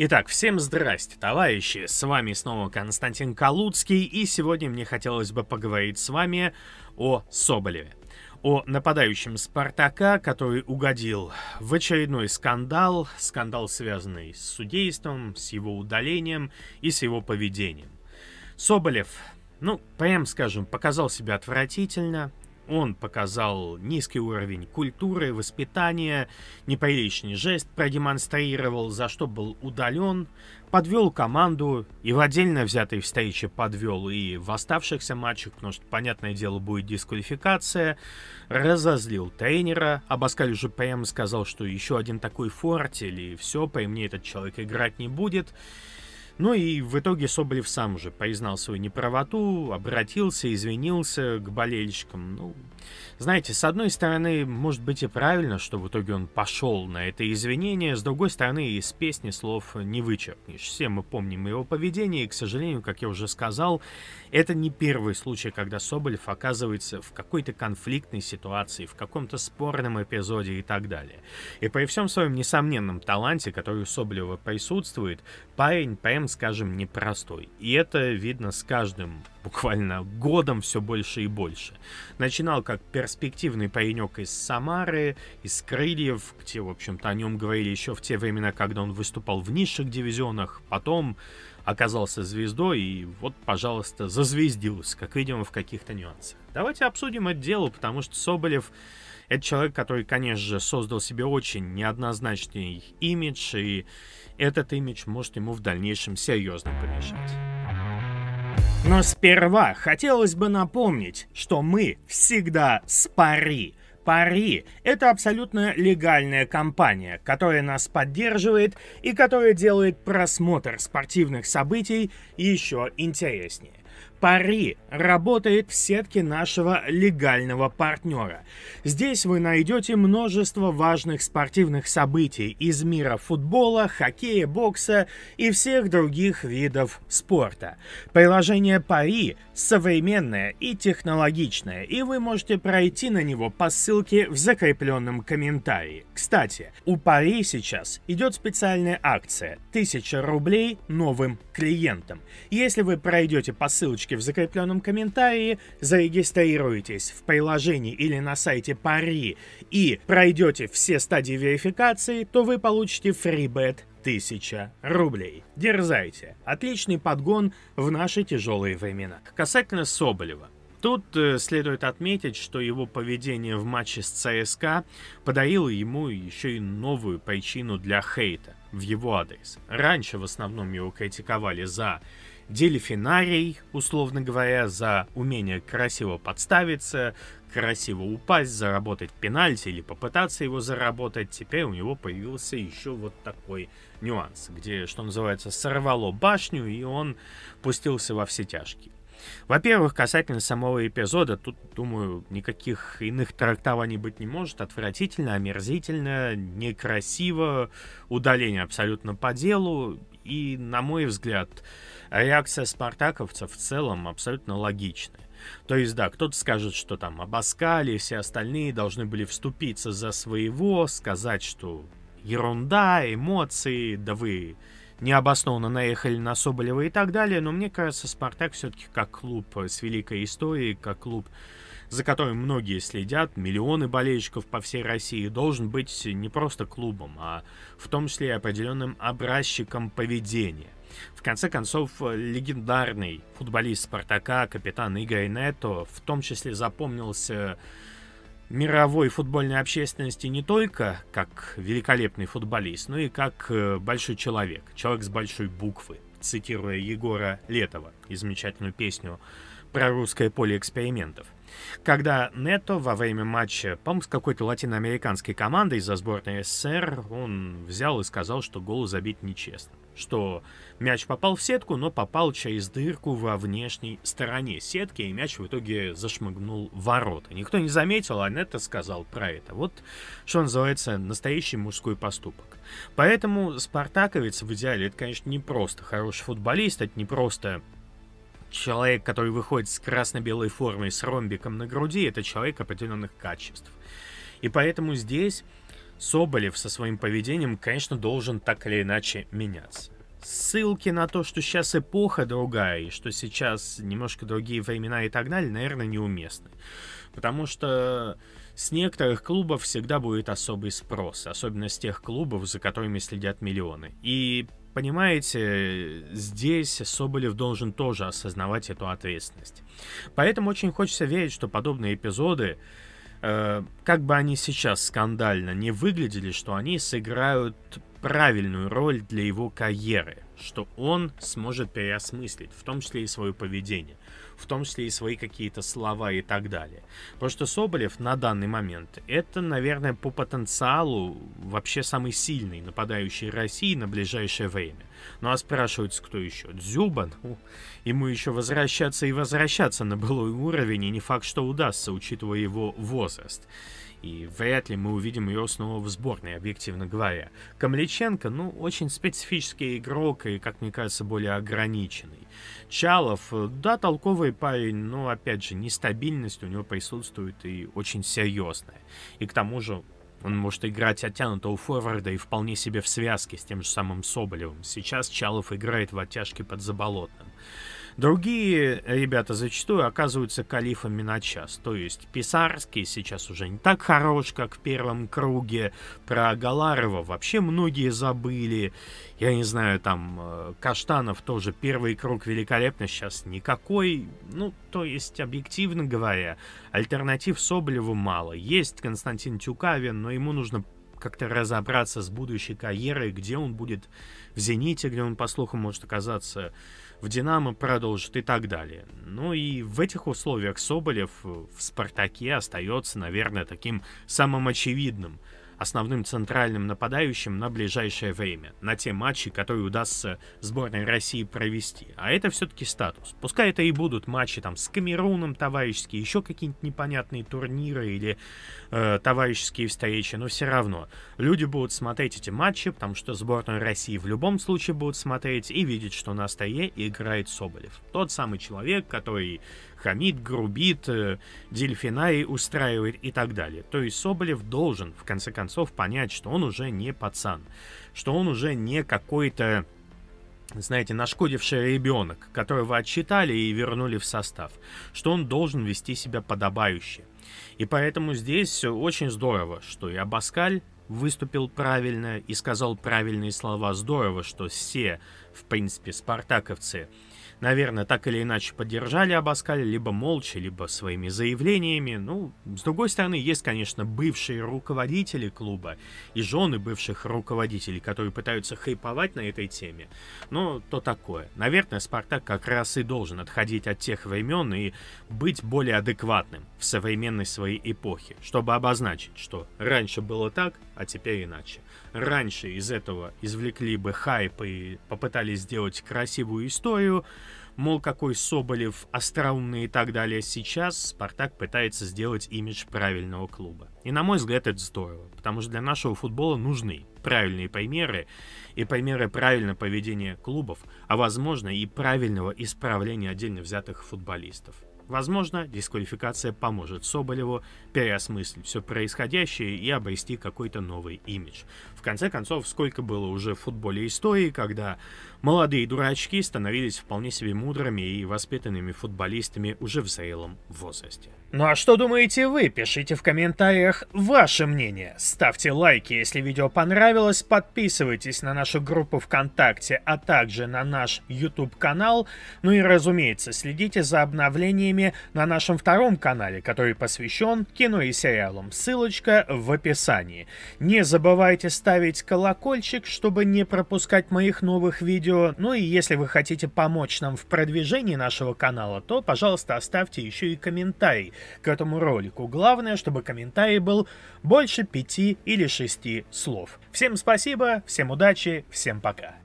Итак, всем здрасте, товарищи! С вами снова Константин Калуцкий, и сегодня мне хотелось бы поговорить с вами о Соболеве. О нападающем Спартака, который угодил в очередной скандал, скандал, связанный с судейством, с его удалением и с его поведением. Соболев, ну, прям скажем, показал себя отвратительно, он показал низкий уровень культуры, воспитания, неприличный жест продемонстрировал, за что был удален, подвел команду и в отдельно взятой встрече подвел и в оставшихся матчах, потому что, понятное дело, будет дисквалификация, разозлил тренера, Абаскаль уже прямо сказал, что еще один такой фортель и все, по мне этот человек играть не будет, ну и в итоге Соболев сам уже признал свою неправоту, обратился, извинился к болельщикам. Ну, знаете, с одной стороны, может быть и правильно, что в итоге он пошел на это извинение, с другой стороны, из песни слов не вычеркнешь. Все мы помним его поведение, и, к сожалению, как я уже сказал, это не первый случай, когда Соболев оказывается в какой-то конфликтной ситуации, в каком-то спорном эпизоде и так далее. И при всем своем несомненном таланте, который у Соболева присутствует, парень прям скажем, непростой. И это видно с каждым буквально годом все больше и больше. Начинал как перспективный паренек из Самары, из Крыльев, где, в общем-то, о нем говорили еще в те времена, когда он выступал в низших дивизионах, потом оказался звездой и вот, пожалуйста, зазвездился, как видимо, в каких-то нюансах. Давайте обсудим это дело, потому что Соболев это человек, который, конечно же, создал себе очень неоднозначный имидж, и этот имидж может ему в дальнейшем серьезно помешать. Но сперва хотелось бы напомнить, что мы всегда с пари. Пари – это абсолютно легальная компания, которая нас поддерживает и которая делает просмотр спортивных событий еще интереснее. Пари работает в сетке нашего легального партнера. Здесь вы найдете множество важных спортивных событий из мира футбола, хоккея, бокса и всех других видов спорта. Приложение Пари современное и технологичное, и вы можете пройти на него по ссылке в закрепленном комментарии. Кстати, у Пари сейчас идет специальная акция 1000 рублей новым клиентам. Если вы пройдете по ссылочке ссылочке в закрепленном комментарии, зарегистрируйтесь в приложении или на сайте Пари и пройдете все стадии верификации, то вы получите фрибет 1000 рублей. Дерзайте. Отличный подгон в наши тяжелые времена. Касательно Соболева. Тут э, следует отметить, что его поведение в матче с ЦСКА подарило ему еще и новую причину для хейта в его адрес. Раньше в основном его критиковали за делифинарий, условно говоря, за умение красиво подставиться, красиво упасть, заработать пенальти или попытаться его заработать. Теперь у него появился еще вот такой нюанс, где, что называется, сорвало башню, и он пустился во все тяжкие. Во-первых, касательно самого эпизода, тут, думаю, никаких иных трактований быть не может. Отвратительно, омерзительно, некрасиво, удаление абсолютно по делу и, на мой взгляд, реакция спартаковцев в целом абсолютно логичная. То есть, да, кто-то скажет, что там обоскали, все остальные должны были вступиться за своего, сказать, что ерунда, эмоции, да вы необоснованно наехали на Соболева и так далее, но мне кажется, Спартак все-таки как клуб с великой историей, как клуб за которым многие следят, миллионы болельщиков по всей России, должен быть не просто клубом, а в том числе и определенным образчиком поведения. В конце концов, легендарный футболист «Спартака», капитан Игорь Нето, в том числе запомнился мировой футбольной общественности не только как великолепный футболист, но и как э, большой человек, человек с большой буквы, цитируя Егора Летова и замечательную песню про поле экспериментов. Когда Нето во время матча, по-моему, с какой-то латиноамериканской командой за сборной СССР, он взял и сказал, что гол забить нечестно. Что мяч попал в сетку, но попал через дырку во внешней стороне сетки, и мяч в итоге зашмыгнул ворота. Никто не заметил, а Нето сказал про это. Вот, что называется, настоящий мужской поступок. Поэтому спартаковец в идеале, это, конечно, не просто хороший футболист, это не просто человек, который выходит с красно-белой формой, с ромбиком на груди, это человек определенных качеств. И поэтому здесь Соболев со своим поведением, конечно, должен так или иначе меняться. Ссылки на то, что сейчас эпоха другая, и что сейчас немножко другие времена и так далее, наверное, неуместны. Потому что с некоторых клубов всегда будет особый спрос, особенно с тех клубов, за которыми следят миллионы. И понимаете, здесь Соболев должен тоже осознавать эту ответственность. Поэтому очень хочется верить, что подобные эпизоды, э, как бы они сейчас скандально не выглядели, что они сыграют правильную роль для его карьеры, что он сможет переосмыслить, в том числе и свое поведение в том числе и свои какие-то слова и так далее. Потому что Соболев на данный момент это, наверное, по потенциалу вообще самый сильный нападающий России на ближайшее время. Ну а спрашивается, кто еще? Дзюба? Ну, ему еще возвращаться и возвращаться на былой уровень, и не факт, что удастся, учитывая его возраст и вряд ли мы увидим ее снова в сборной, объективно говоря. Камличенко, ну, очень специфический игрок и, как мне кажется, более ограниченный. Чалов, э, да, толковый парень, но, опять же, нестабильность у него присутствует и очень серьезная. И к тому же он может играть оттянутого форварда и вполне себе в связке с тем же самым Соболевым. Сейчас Чалов играет в оттяжке под Заболотным. Другие э, ребята зачастую оказываются калифами на час. То есть Писарский сейчас уже не так хорош, как в первом круге. Про Галарова вообще многие забыли. Я не знаю, там э, Каштанов тоже первый круг великолепно сейчас никакой. Ну, то есть, объективно говоря, альтернатив Соболеву мало. Есть Константин Тюкавин, но ему нужно как-то разобраться с будущей карьерой, где он будет в «Зените», где он, по слухам, может оказаться в «Динамо» продолжит и так далее. Ну и в этих условиях Соболев в «Спартаке» остается, наверное, таким самым очевидным – основным центральным нападающим на ближайшее время, на те матчи, которые удастся сборной России провести. А это все-таки статус. Пускай это и будут матчи там с Камеруном товарищеские, еще какие-нибудь непонятные турниры или э, товарищеские встречи, но все равно люди будут смотреть эти матчи, потому что сборную России в любом случае будут смотреть и видеть, что на стае играет Соболев. Тот самый человек, который хамит, грубит, э, Дельфинаи, устраивает и так далее. То есть Соболев должен, в конце концов, понять, что он уже не пацан, что он уже не какой-то знаете, нашкодивший ребенок, которого отчитали и вернули в состав, что он должен вести себя подобающе. И поэтому здесь очень здорово, что и Абаскаль выступил правильно и сказал правильные слова. Здорово, что все, в принципе, спартаковцы, наверное, так или иначе поддержали Абаскаля, либо молча, либо своими заявлениями. Ну, с другой стороны, есть, конечно, бывшие руководители клуба и жены бывших руководителей, которые пытаются хайповать на этой теме. Но то такое. Наверное, Спартак как раз и должен отходить от тех времен и быть более адекватным в современной своей эпохе, чтобы обозначить, что раньше было так, а теперь иначе. Раньше из этого извлекли бы хайп и попытались сделать красивую историю, мол, какой Соболев остроумный и так далее, сейчас Спартак пытается сделать имидж правильного клуба. И на мой взгляд это здорово, потому что для нашего футбола нужны правильные примеры и примеры правильного поведения клубов, а возможно и правильного исправления отдельно взятых футболистов. Возможно, дисквалификация поможет Соболеву переосмыслить все происходящее и обрести какой-то новый имидж. В конце концов, сколько было уже в футболе истории, когда молодые дурачки становились вполне себе мудрыми и воспитанными футболистами уже в зрелом возрасте. Ну а что думаете вы? Пишите в комментариях ваше мнение. Ставьте лайки, если видео понравилось, подписывайтесь на нашу группу ВКонтакте, а также на наш YouTube-канал. Ну и разумеется, следите за обновлениями выпусками на нашем втором канале, который посвящен кино и сериалам. Ссылочка в описании. Не забывайте ставить колокольчик, чтобы не пропускать моих новых видео. Ну и если вы хотите помочь нам в продвижении нашего канала, то, пожалуйста, оставьте еще и комментарий к этому ролику. Главное, чтобы комментарий был больше пяти или шести слов. Всем спасибо, всем удачи, всем пока.